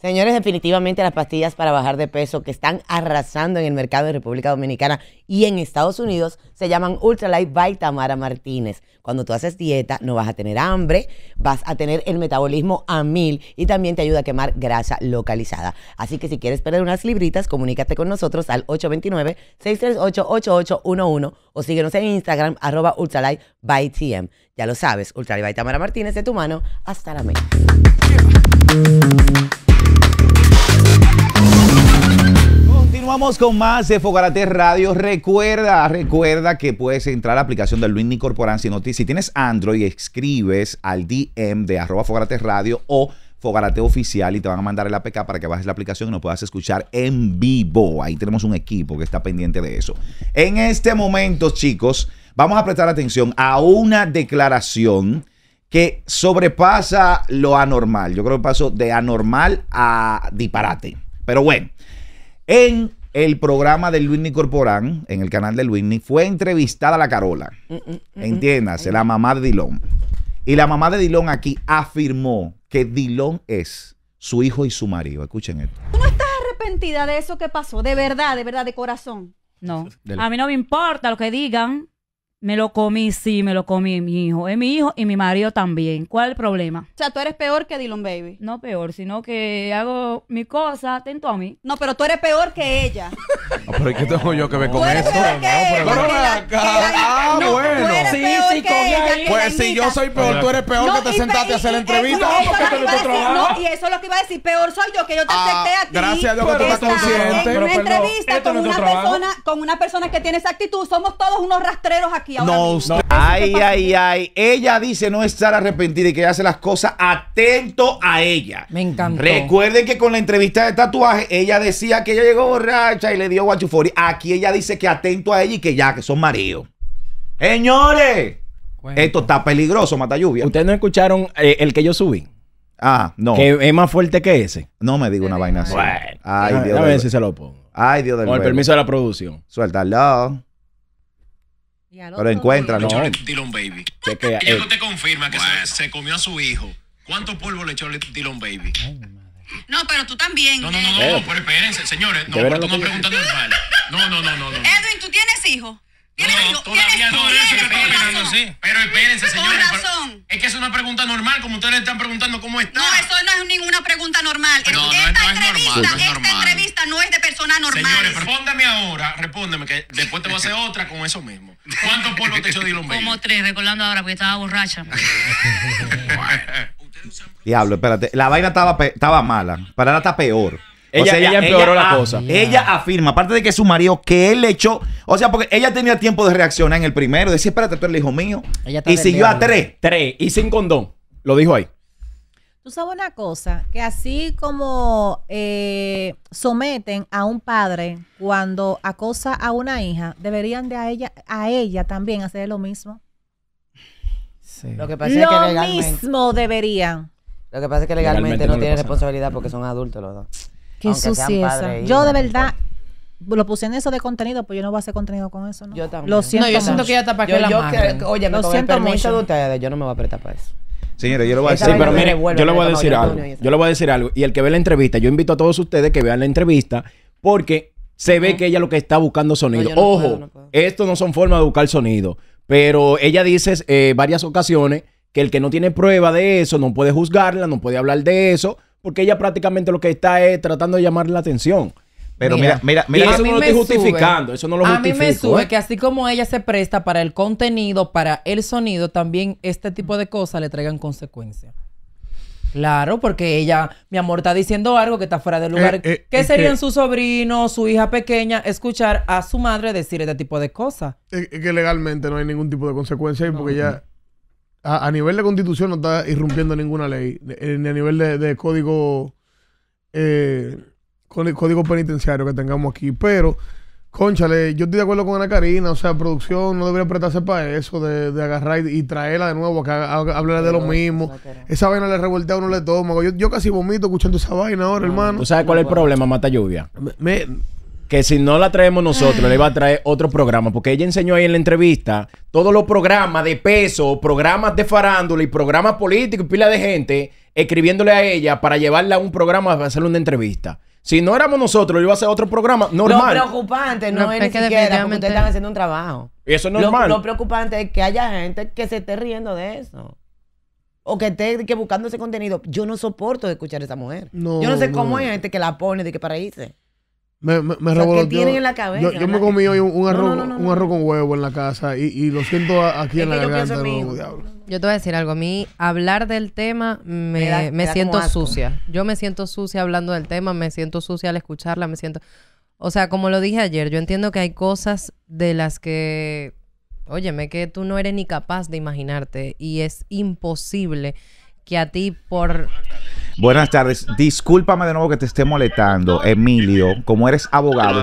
Señores, definitivamente las pastillas para bajar de peso que están arrasando en el mercado de República Dominicana y en Estados Unidos se llaman Ultralight by Tamara Martínez. Cuando tú haces dieta no vas a tener hambre, vas a tener el metabolismo a mil y también te ayuda a quemar grasa localizada. Así que si quieres perder unas libritas, comunícate con nosotros al 829-638-8811 o síguenos en Instagram arroba Ultralight by TM. Ya lo sabes, Ultralight by Tamara Martínez de tu mano hasta la meta. Vamos con más de Fogarate Radio. Recuerda, recuerda que puedes entrar a la aplicación de Luis Nicorporán. Si, si tienes Android, escribes al DM de arroba Fogarate Radio o Fogarate Oficial y te van a mandar el APK para que bajes la aplicación y nos puedas escuchar en vivo. Ahí tenemos un equipo que está pendiente de eso. En este momento, chicos, vamos a prestar atención a una declaración que sobrepasa lo anormal. Yo creo que pasó de anormal a disparate. Pero bueno, en el programa de Luis Corporán, en el canal de Luisni, fue entrevistada a la Carola. Mm, mm, mm, Entiéndase, la mamá de Dilón. Y la mamá de Dilón aquí afirmó que Dilón es su hijo y su marido. Escuchen esto. ¿Tú no estás arrepentida de eso que pasó? De verdad, de verdad, de corazón. No. A mí no me importa lo que digan. Me lo comí, sí, me lo comí mi hijo. Es mi hijo y mi marido también. ¿Cuál es el problema? O sea, tú eres peor que Dylan Baby. No peor, sino que hago mi cosa, atento a mí. No, pero tú eres peor que ella. pero qué tengo yo que ver con eso? Ah, bueno. Sí, sí, Pues si yo soy peor, tú eres peor que te sentaste a hacer la entrevista. No, No, y eso es lo que iba a decir. Peor soy yo que yo te ah, acepté a ti. Gracias a Dios que tú estás consciente. En una entrevista este con una persona que tiene esa actitud, somos todos unos rastreros aquí no, Ay, ay, ay. Ella dice no estar arrepentida y que hace las cosas atento a ella. Me encantó. Recuerden que con la entrevista de tatuaje, ella decía que ella llegó borracha y le dio guachufori. Aquí ella dice que atento a ella y que ya, que son maridos. Señores, esto está peligroso, mata lluvia. Ustedes no escucharon eh, el que yo subí. Ah, no. Que es más fuerte que ese. No me diga una vaina así. Ay, Dios. A ver si se lo pongo. Ay, Dios del Con el permiso de la producción. Suéltalo. Pero encuentra, ¿no? Dylan Baby. Chequea, no eh. te confirma que se, comió a su hijo. ¿Cuánto polvo le echó Dylan Baby? no, pero tú también. No, no, no, eh. no, pero espérense, señores. No, pero tú no preguntas normal. No, no, no, no, no. Edwin, ¿tú tienes hijos? todavía no, eso que Pero espérense, señores. Es que es una pregunta normal, como ustedes le están preguntando cómo está. No, eso no es ninguna pregunta normal. No, esta, no, entrevista, es normal, entrevista no es de persona normal. Señores, respóndame ahora, respóndeme, que después te voy a hacer otra con eso mismo. ¿Cuántos polvos te echó los Bailey? Como tres, recordando ahora, porque estaba borracha. Diablo, espérate. La vaina estaba, estaba mala. Para nada está peor. Ella, empeoró la cosa. Ella afirma, aparte de que su marido, que él le echó. O sea, porque ella tenía tiempo de reaccionar en el primero. Decía, espérate, tú eres el hijo mío. Ella y siguió a tres. Tres. Y sin condón. Lo dijo ahí. Tú sabes una cosa, que así como eh, someten a un padre cuando acosa a una hija, deberían de a ella, a ella también hacer lo mismo. Sí. Lo que pasa es que legalmente, mismo deberían. Lo que pasa es que legalmente, no, no tienen responsabilidad porque son adultos los dos. Qué sucesa. E yo de verdad lo puse en eso de contenido, pues yo no voy a hacer contenido con eso, ¿no? Yo también. Lo siento. No, yo siento que ella está para que la yo Oye, lo siento el mucho. de ustedes, yo no me voy a apretar para eso. Señores, yo le voy a decir, sí, pero mire, yo le voy a decir algo. Yo le voy a decir algo. Y el que ve la entrevista, yo invito a todos ustedes que vean la entrevista, porque se ve que ella lo que está buscando sonido. Ojo, esto no son formas de buscar sonido. Pero ella dice eh, varias ocasiones que el que no tiene prueba de eso no puede juzgarla, no puede hablar de eso, porque ella prácticamente lo que está es tratando de llamar la atención. Pero mira, mira, mira. eso no lo estoy justificando, eso no lo justifico. A mí me sube ¿eh? que así como ella se presta para el contenido, para el sonido, también este tipo de cosas le traigan consecuencias. Claro, porque ella, mi amor, está diciendo algo que está fuera de eh, lugar. Eh, ¿Qué serían su sobrino, su hija pequeña, escuchar a su madre decir este tipo de cosas? Es, que legalmente no hay ningún tipo de consecuencia ahí porque ella a, nivel de constitución no está irrumpiendo ninguna ley, eh, ni a nivel de, código eh, con el código penitenciario que tengamos aquí. Pero, conchale, yo estoy de acuerdo con Ana Karina, o sea, producción no debería apretarse para eso, de, agarrar y, traerla de nuevo, acá hablar de lo mismo. Esa vaina le revuelta a uno el toma. Yo, casi vomito escuchando esa vaina ahora, hermano. ¿Tú sabes cuál es el problema, mata lluvia? me que si no la traemos nosotros, le iba a traer otro programa, porque ella enseñó ahí en la entrevista todos los programas de peso, programas de farándula y programas políticos y pila de gente escribiéndole a ella para llevarla a un programa, para hacerle una entrevista. Si no éramos nosotros, yo iba a hacer otro programa normal. Lo preocupante no, es, que siquiera están haciendo un trabajo. Y eso es normal. Lo, preocupante es que haya gente que se esté riendo de eso. O que esté buscando ese contenido. Yo no soporto escuchar a esa mujer. yo no sé cómo hay gente que la pone de que para me, me, me en la cabeza? Yo, me comí hoy un, arroz, un arroz con huevo en la casa y, lo siento aquí en la garganta. Yo te voy a decir algo. A mí, hablar del tema me, siento sucia. Yo me siento sucia hablando del tema, me siento sucia al escucharla, me siento. O sea, como lo dije ayer, yo entiendo que hay cosas de las que. Óyeme, que tú no eres ni capaz de imaginarte y es imposible que a ti por. Buenas tardes. Discúlpame de nuevo que te esté molestando, Emilio. Como eres abogado,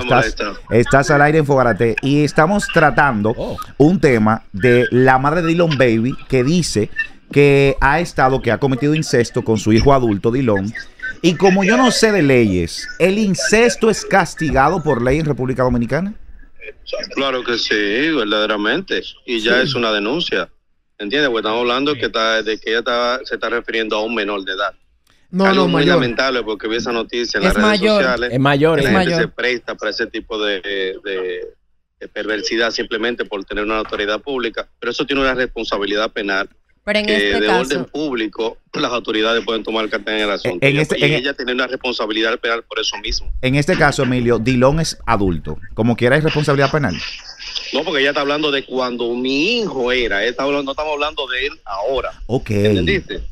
estás, al aire en Fogarate y estamos tratando oh. un tema de la madre de Dylan Baby que dice que ha estado, que ha cometido incesto con su hijo adulto, Dylan. Y como yo no sé de leyes, ¿el incesto es castigado por ley en República Dominicana? Claro que sí, verdaderamente. Y ya es una denuncia. ¿Entiendes? Porque estamos hablando que, está, de que ella se está refiriendo a un menor de edad. No, muy lamentable porque vi esa noticia en las redes sociales. Es mayor, la gente se presta para ese tipo de, perversidad simplemente por tener una autoridad pública, pero eso tiene una responsabilidad penal. Pero que este de orden público las autoridades pueden tomar carta en el asunto. Este- en y ella, tiene una responsabilidad penal por eso mismo. En este caso, Emilio, Dilón es adulto. Como quiera, es responsabilidad penal. No, porque ella está hablando de cuando mi hijo era. Está no estamos hablando de él ahora. Ok. ¿Entendiste?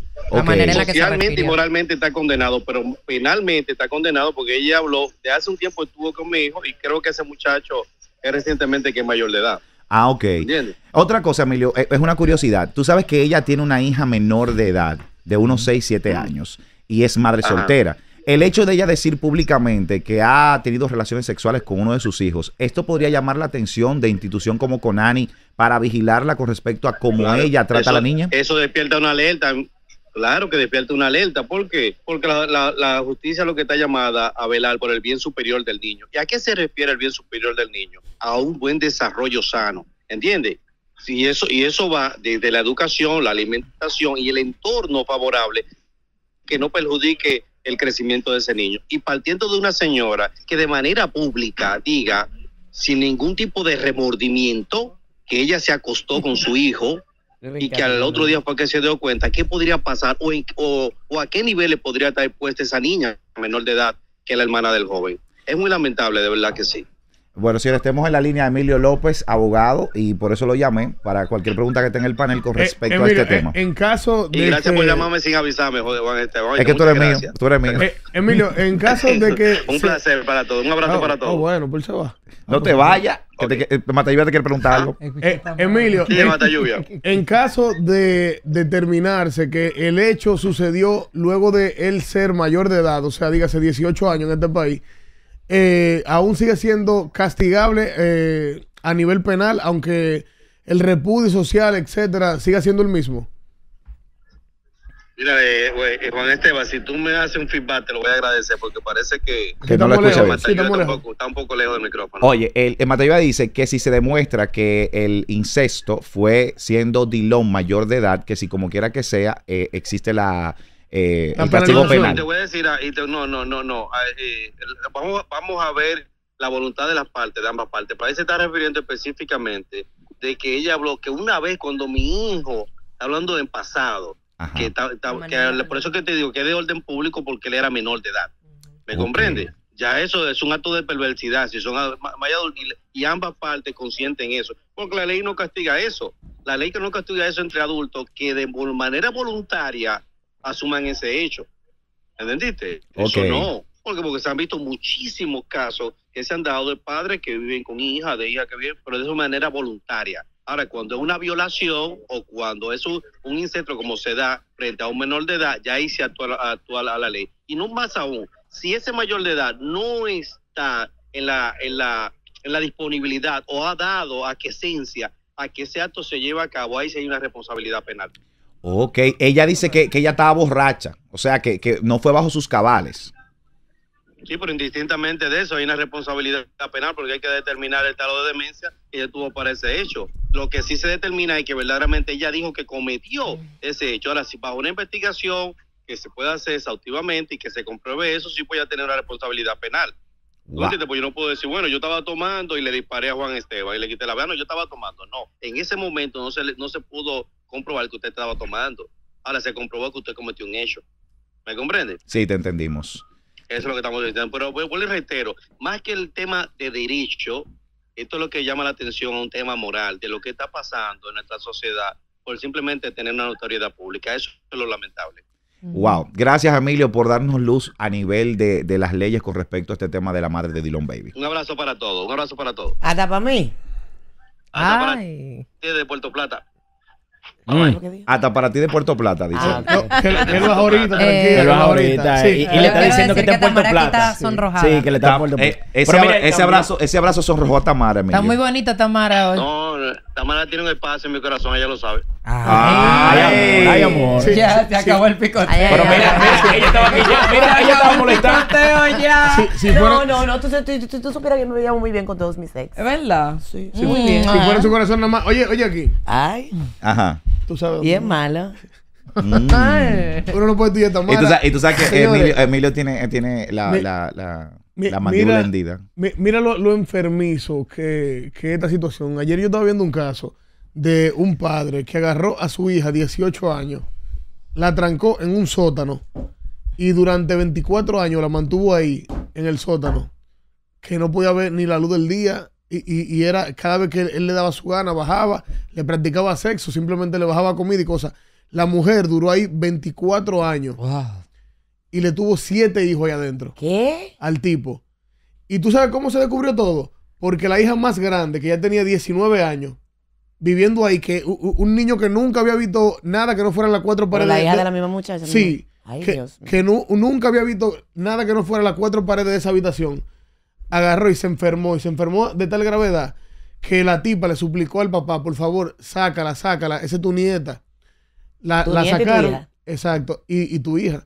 Socialmente y moralmente está condenado, pero finalmente está condenado porque ella habló, de hace un tiempo estuvo con mi hijo y creo que ese muchacho es recientemente que es mayor de edad. Ah, ok. Otra cosa, Emilio, eh, es una curiosidad. Tú sabes que ella tiene una hija menor de edad, de unos 6, 7 mm. años, y es madre soltera. El hecho de ella decir públicamente que ha tenido relaciones sexuales con uno de sus hijos, esto podría llamar la atención de institución como Conani para vigilarla con respecto a cómo ella trata a la niña. Eso despierta una alerta Claro que despierta una alerta. ¿Por qué? Porque la, justicia es justicia lo que está llamada a velar por el bien superior del niño. ¿Y a qué se refiere el bien superior del niño? A un buen desarrollo sano. ¿Entiendes? Y eso, y eso va desde la educación, la alimentación y el entorno favorable que no perjudique el crecimiento de ese niño. Y partiendo de una señora que de manera pública diga, sin ningún tipo de remordimiento, que ella se acostó con su hijo, y que al otro día fue que se dio cuenta qué podría pasar o, a qué nivel le podría estar puesta esa niña menor de edad que la hermana del joven. Es muy lamentable, de verdad que sí. Bueno, si estemos en la línea de Emilio López, abogado, y por eso lo llamé, para cualquier pregunta que tenga el panel con eh, respecto a este eh, tema. En caso de. Y gracias por llamarme sin avisarme, joder, Juan Esteban. es que este, tú eres mío, tú eres mío. Emilio, en caso de que. un placer para todos, un abrazo oh, para todos. Oh, bueno, por eso va. No te vayas, okay. te, ah, eh, Mata Lluvia te quiere preguntar algo. Emilio, en caso de determinarse que el hecho sucedió luego de él ser mayor de edad, o sea, dígase 18 años en este país eh, aún sigue siendo castigable eh, a nivel penal, aunque el repudio social, etcétera, siga siendo el mismo? Mira, eh, Juan Esteban, si tú me haces un feedback, te lo voy a agradecer porque parece que, está, un poco lejos del micrófono. Oye, el, el dice que si se demuestra que el incesto fue siendo Dilón mayor de edad, que si como quiera que sea, existe la eh, castigo penal. Te voy a decir, ah, no, no, no, no. Ah, eh, vamos, vamos a ver la voluntad de las partes, de ambas partes. para se está refiriendo específicamente de que ella habló que una vez cuando mi hijo, hablando en pasado, que, que por eso que te digo que es de orden público porque él era menor de edad. ¿Me comprende? Ya eso es un acto de perversidad, si son y ambas partes consienten eso, porque la ley no castiga eso. La ley que no castiga eso entre adultos que de manera voluntaria asuman ese hecho. ¿Entendiste? Eso no. Porque, se han visto muchísimos casos que se han dado de padres que viven con hija, de hija que viven, pero de manera voluntaria. Ahora, cuando es una violación o cuando es un, incestro como se da frente a un menor de edad, ya ahí se actúa, a la ley. Y no más aún, si ese mayor de edad no está en la, en la, en la disponibilidad o ha dado a que esencia, a que ese acto se lleve a cabo, ahí sí hay una responsabilidad penal. Ok, ella dice que, ella estaba borracha, o sea, que, no fue bajo sus cabales. Sí, pero indistintamente de eso hay una responsabilidad penal porque hay que determinar el estado de demencia que ella tuvo para ese hecho. Lo que sí se determina es que verdaderamente ella dijo que cometió ese hecho. Ahora, si bajo una investigación que se pueda hacer exhaustivamente y que se compruebe eso, sí puede tener una responsabilidad penal. ¿No pues yo no puedo decir, bueno, yo estaba tomando y le disparé a Juan Esteban y le quité la no, yo estaba tomando. No, en ese momento no se, no se pudo comprobar que usted estaba tomando. Ahora se comprobó que usted cometió un hecho. ¿Me comprende? Sí, te entendimos. Eso es lo que estamos diciendo. Pero vuelvo y reitero, más que el tema de derecho, esto es lo que llama la atención, a un tema moral, de lo que está pasando en nuestra sociedad por simplemente tener una notoriedad pública. Eso es lo lamentable. Wow. Gracias, Emilio, por darnos luz a nivel de, las leyes con respecto a este tema de la madre de Dylan Baby. Un abrazo para todos. Un abrazo para todos. Hasta para mí. Hasta para de Puerto Plata. Mm. Hasta para ti de Puerto Plata, dice. Ah, que, lo ahorita, eh, tranquilo lo ahorita. Eh. Y, le está diciendo que está en Puerto Plata. Sonrojada. Sí, que le está en Puerto eh, Plata. ese, abrazo, ese abrazo sonrojó a Tamara. Está muy bonita Tamara hoy. No, Tamara tiene un espacio en mi corazón, ella lo sabe. Ay, ay, ay amor. ya, te acabó el picoteo. Pero mira, mira, ella estaba aquí ya. Mira, ella estaba molestando. No, no, no. Tú, tú, tú, tú supieras que me llevo muy bien con todos mis ex. ¿Es verdad? Sí. sí muy mm, bien. Si fuera su corazón nomás. Oye, oye aquí. Ay. Ajá. Tú Y es mala. Mm. Uno no puede estudiar tan Y tú sabes, que Emilio, tiene, eh, tiene la, la, mandíbula mira, lo, enfermizo que, es esta situación. Ayer yo estaba viendo un caso de un padre que agarró a su hija, 18 años, la trancó en un sótano y durante 24 años la mantuvo ahí, en el sótano, que no podía ver ni la luz del día, y, era cada vez que él, le daba su gana, bajaba, le practicaba sexo, simplemente le bajaba comida y cosas. La mujer duró ahí 24 años. Y le tuvo siete hijos ahí adentro. ¿Qué? Al tipo. ¿Y tú sabes cómo se descubrió todo? Porque la hija más grande, que ya tenía 19 años, viviendo ahí, que un, niño que nunca había visto nada que no fuera las cuatro paredes. la hija de, la misma muchacha. Sí. Ay, que nunca había visto nada que no fuera las cuatro paredes de esa habitación agarró y se enfermó. Y se enfermó de tal gravedad que la tipa le suplicó al papá, por favor, sácala, sácala, esa es tu nieta. La, sacaron. Exacto, y, tu hija.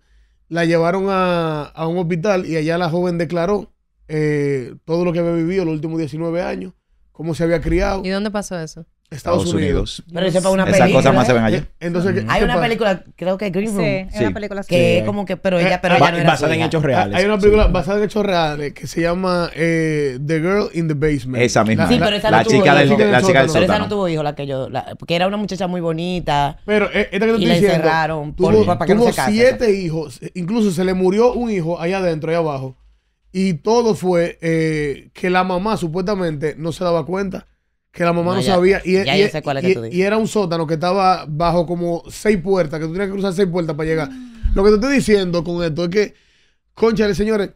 La llevaron a, un hospital y allá la joven declaró eh, todo lo que había vivido los últimos 19 años, cómo se había criado. ¿Y dónde pasó eso? Estados, Unidos. Pero eso es para una película. cosas más se ven allí. Eh, hay una película, creo que Green Room. Sí, una película que es como que, pero ella, eh, pero ella no Basada en hechos reales. Hay una película basada en hechos reales que se llama eh, The Girl in the Basement. Esa misma. La, sí, pero esa no tuvo chica Del, la Pero esa no tuvo hijo, la que yo, porque era una muchacha muy bonita. Pero esta que te y estoy diciendo. encerraron tuvo, que tuvo no se siete hijos. Incluso se le murió un hijo allá adentro, allá abajo. Y todo fue que la mamá supuestamente no se daba cuenta que la mamá no, sabía. Y, era un sótano que estaba bajo como seis puertas, que tú tenías que cruzar seis puertas para llegar. Lo que te estoy diciendo con esto es que, conchale, señores,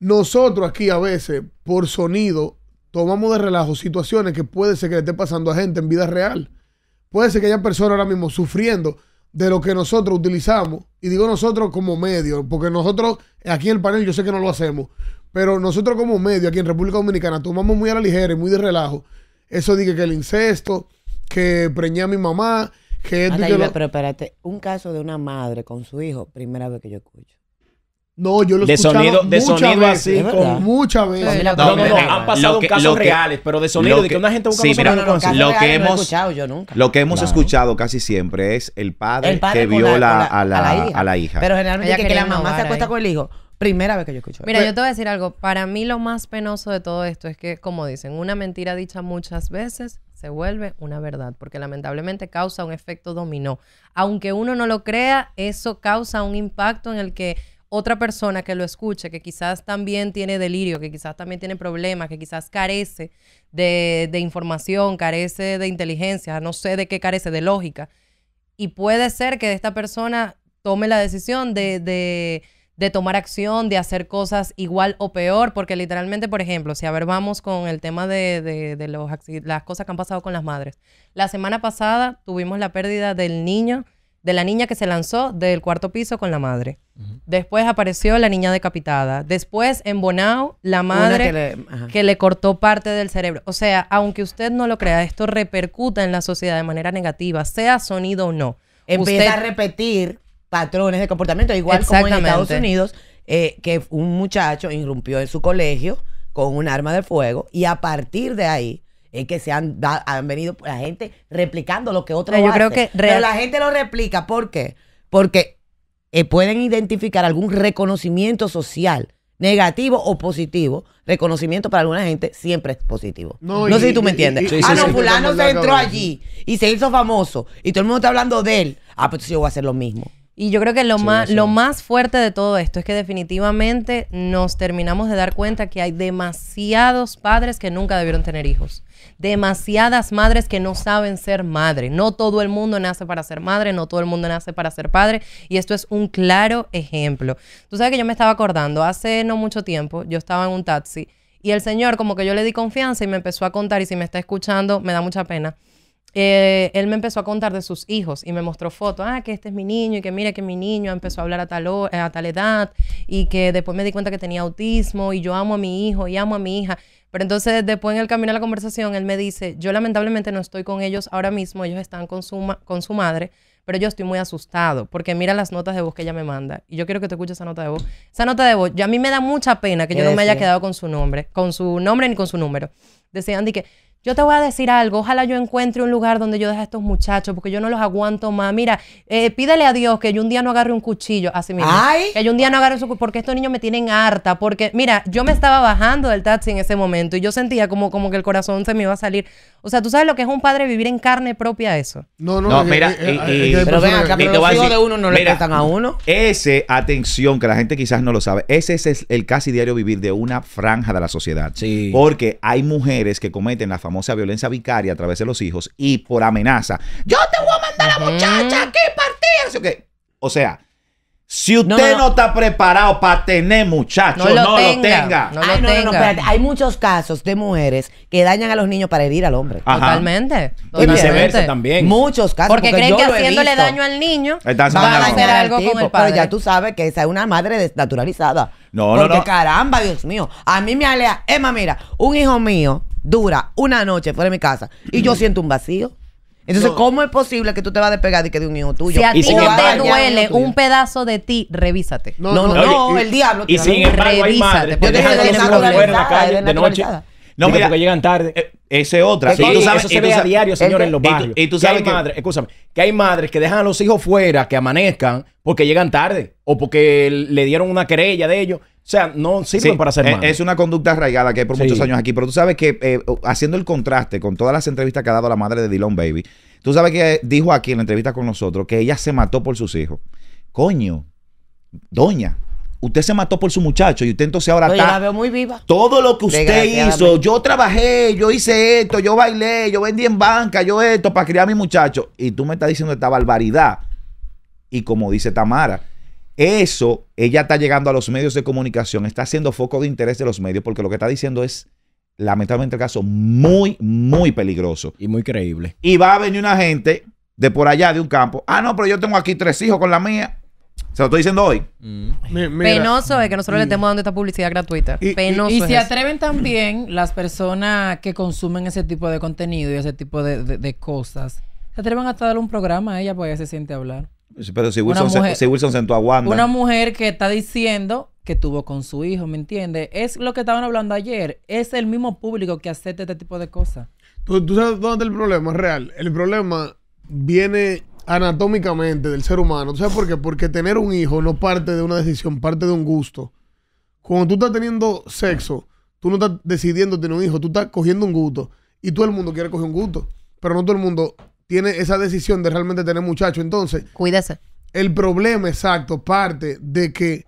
nosotros aquí a veces, por sonido, tomamos de relajo situaciones que puede ser que le esté pasando a gente en vida real. Puede ser que haya personas ahora mismo sufriendo de lo que nosotros utilizamos, y digo nosotros como medio, porque nosotros aquí en el panel yo sé que no lo hacemos, pero nosotros como medio aquí en República Dominicana tomamos muy a la ligera y muy de relajo eso dije que el incesto, que preñé a mi mamá, que es Pero espérate, un caso de una madre con su hijo, primera vez que yo escucho. No, yo lo De sonido- de sonido así, con- muchas veces. No, No, no, han pasado casos reales, pero de sonido, de que una gente sí, mira, lo que he hemos escuchado yo nunca. Lo que hemos escuchado casi siempre es el padre, que viola a, la, a la hija. Pero generalmente es que, la mamá se acuesta con el hijo. Primera vez que yo escucho Mira, yo te voy a decir algo. Para mí lo más penoso de todo esto es que, como dicen, una mentira dicha muchas veces se vuelve una verdad, porque lamentablemente causa un efecto dominó. Aunque uno no lo crea, eso causa un impacto en el que otra persona que lo escuche, que quizás también tiene delirio, que quizás también tiene problemas, que quizás carece de, información, carece de inteligencia, no sé de qué carece, de lógica. Y puede ser que esta persona tome la decisión de de tomar acción, de hacer cosas igual o peor, porque literalmente, por ejemplo, si a ver vamos con el tema de, de, los, las cosas que han pasado con las madres. La semana pasada tuvimos la pérdida del niño, de la niña que se lanzó del cuarto piso con la madre. Después apareció la niña decapitada. Después en Bonao, la madre que le, cortó parte del cerebro. O sea, aunque usted no lo crea, esto repercuta en la sociedad de manera negativa, sea sonido o no. Empieza a repetir patrones de comportamiento, igual como en Estados Unidos, eh, que un muchacho irrumpió en su colegio con un arma de fuego y a partir de ahí es que se han, han venido la gente replicando lo que otros Yo Creo que Pero la gente lo replica, ¿por qué? Porque eh, pueden identificar algún reconocimiento social negativo o positivo, reconocimiento para alguna gente siempre es positivo. No, sé si tú me entiendes. ah, no, fulano se entró allí y se hizo famoso y todo el mundo está hablando de él. Ah, pues yo voy a hacer lo mismo. Y yo creo que lo, más, lo más fuerte de todo esto es que definitivamente nos terminamos de dar cuenta que hay demasiados padres que nunca debieron tener hijos. Demasiadas madres que no saben ser madre. No todo el mundo nace para ser madre, no todo el mundo nace para ser padre. Y esto es un claro ejemplo. Tú sabes que yo me estaba acordando, hace no mucho tiempo, yo estaba en un taxi y el señor como que yo le di confianza y me empezó a contar y si me está escuchando, me da mucha pena eh, él me empezó a contar de sus hijos y me mostró fotos, ah, que este es mi niño y que mire que mi niño empezó a hablar a tal, eh, a tal edad y que después me di cuenta que tenía autismo y yo amo a mi hijo y amo a mi hija. Pero entonces después en el camino de la conversación él me dice, yo lamentablemente no estoy con ellos ahora mismo, ellos están con su, con su madre, pero yo estoy muy asustado porque mira las notas de voz que ella me manda y yo quiero que te escuches esa nota de voz. Esa nota de voz, yo, a mí me da mucha pena que yo no me haya quedado con su nombre, con su nombre ni con su número. Decía Andy que yo te voy a decir algo, ojalá yo encuentre un lugar donde yo deje a estos muchachos, porque yo no los aguanto más. Mira, eh, pídele a Dios que yo un día no agarre un cuchillo, así mismo. Ay. Que yo un día no agarre un cuchillo, porque estos niños me tienen harta, porque mira, yo me estaba bajando del taxi en ese momento y yo sentía como, como que el corazón se me iba a salir. O sea, ¿tú sabes lo que es un padre vivir en carne propia eso? No, no, no. Eh, mira, eh, eh, pero ven acá, los hijos de uno no le prestan a uno. Ese, atención, que la gente quizás no lo sabe, ese es el casi diario vivir de una franja de la sociedad. Sí. Porque hay mujeres que cometen la famosa violencia vicaria a través de los hijos y por amenaza. Yo te voy a mandar a la muchacha aquí partirse. O sea, si usted no, está preparado para tener muchachos, no lo tenga. Lo tenga. No lo Espérate. Hay muchos casos de mujeres que dañan a los niños para herir al hombre. Totalmente. Y viceversa también. Muchos casos. Porque, creen que haciéndole daño al niño va a hacer algo con el padre. Pero ya tú sabes que esa es una madre desnaturalizada. No, porque, no, no. caramba, Dios mío. A mí me alea. Emma, mira, un hijo mío dura una noche fuera de mi casa y yo siento un vacío. Entonces, ¿cómo es posible que tú te vas a despegar y que de un hijo tuyo? Si a ti no te duele un pedazo de ti, revísate. No, no, no, el diablo. Y sin embargo, hay madres. Yo te de noche. No, porque llegan tarde. Esa eh, ese es otra. Sí, tú sabes, eso se ve a diario, eh, señores, en los eh, barrios. Y, tú sabes madres, escúchame, que hay madres que dejan a los hijos fuera, que amanezcan, porque llegan tarde o porque le dieron una querella de ellos o sea, no sirven para hacer e Es una conducta arraigada que hay por muchos años aquí. Pero tú sabes que, eh, haciendo el contraste con todas las entrevistas que ha dado la madre de Dylan Baby, tú sabes que dijo aquí en la entrevista con nosotros que ella se mató por sus hijos. Coño, doña. Usted se mató por su muchacho y usted entonces ahora está. muy viva. Todo lo que usted hizo, yo trabajé, yo hice esto, yo bailé, yo vendí en banca, yo esto para criar a mi muchacho. Y tú me estás diciendo esta barbaridad. Y como dice Tamara, eso, ella está llegando a los medios de comunicación, está siendo foco de interés de los medios, porque lo que está diciendo es, lamentablemente, el caso muy, muy peligroso. Y muy creíble. Y va a venir una gente de por allá, de un campo. Ah, no, pero yo tengo aquí tres hijos con la mía. Se lo estoy diciendo hoy. Mm. Penoso es que nosotros le mm. estemos dando esta publicidad gratuita. Y, Penoso. Y, se atreven también las personas que consumen ese tipo de contenido y ese tipo de, cosas. Se atreven a darle un programa a ella porque ella se siente hablar. Pero si Wilson, Wilson sentó a Una mujer que está diciendo que tuvo con su hijo, ¿me entiendes? Es lo que estaban hablando ayer. Es el mismo público que acepta este tipo de cosas. ¿Tú, tú sabes dónde está el problema real? El problema viene anatómicamente del ser humano. ¿Tú sabes por qué? Porque tener un hijo no parte de una decisión, parte de un gusto. Cuando tú estás teniendo sexo, tú no estás decidiendo tener un hijo, tú estás cogiendo un gusto. Y todo el mundo quiere coger un gusto. Pero no todo el mundo tiene esa decisión de realmente tener muchacho. Entonces, cuídese. El problema exacto parte de que,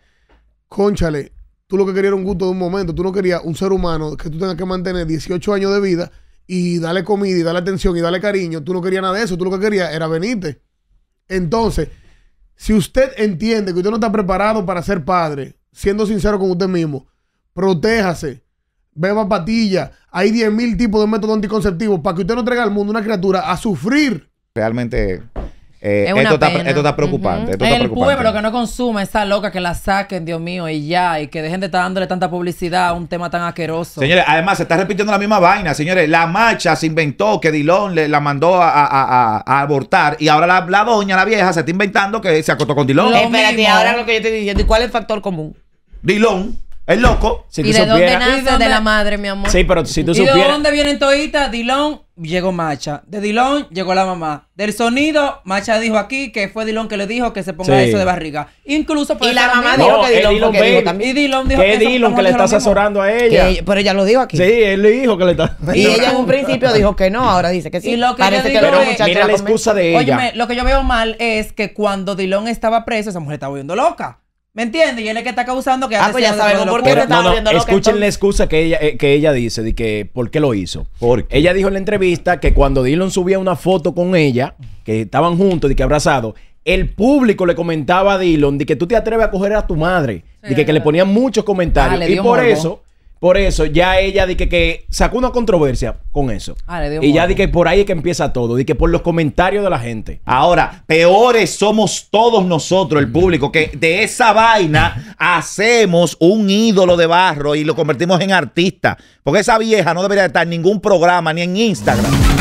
conchale, tú lo que querías era un gusto de un momento, tú no querías un ser humano que tú tengas que mantener 18 años de vida y darle comida y darle atención y darle cariño, tú no querías nada de eso, tú lo que querías era venirte. Entonces, si usted entiende que usted no está preparado para ser padre, siendo sincero con usted mismo, protéjase, beba patilla. Hay 10.000 tipos de métodos anticonceptivos para que usted no traiga al mundo una criatura a sufrir. Realmente. Eh, esto, está, preocupante. el pueblo que no consume, esa loca que la saquen, Dios mío, y ya, y que dejen de estar dándole tanta publicidad a un tema tan asqueroso. Señores, además se está repitiendo la misma vaina, señores. La macha se inventó que Dilón la mandó a, abortar y ahora la, la, doña, la vieja, se está inventando que se acostó con Dilón. ahora lo que yo te ¿Y ¿cuál es el factor común? Dilón. Es loco. Si ¿Y de dónde nace? De la madre, mi amor. Sí, pero si tú ¿Y supieras. ¿Y de dónde vienen toditas? Dilón llegó Macha. De Dilón llegó la mamá. Del sonido, Macha dijo aquí que fue Dilón que le dijo que se ponga eso de barriga. Incluso por Y la mamá dijo que Dilón, Dilon que Y Dilón dijo que, Dilon que le está asesorando a ella. pero ella lo dijo aquí. Sí, él le dijo que le está. Y ella en un principio dijo que no, ahora dice que sí. Y lo que Parece que digo es, mira la, excusa de ella. Oye, lo que yo veo mal es que cuando Dilón estaba preso, esa mujer estaba volviendo loca. ¿Me entiendes? Y él es que está causando que... Ah, pues ya sabemos por qué no, no, Escuchen la excusa que ella, eh, que ella dice de que por qué lo hizo. Porque Ella dijo en la entrevista que cuando Dylan subía una foto con ella, que estaban juntos, y que abrazados, el público le comentaba a Dylan de que tú te atreves a coger a tu madre. y de que, le ponían muchos comentarios. y por eso por eso, ya ella di que, que sacó una controversia con eso. Ah, y ya di que por ahí es que empieza todo, di que por los comentarios de la gente. Ahora, peores somos todos nosotros, el público, que de esa vaina hacemos un ídolo de barro y lo convertimos en artista. Porque esa vieja no debería estar en ningún programa ni en Instagram.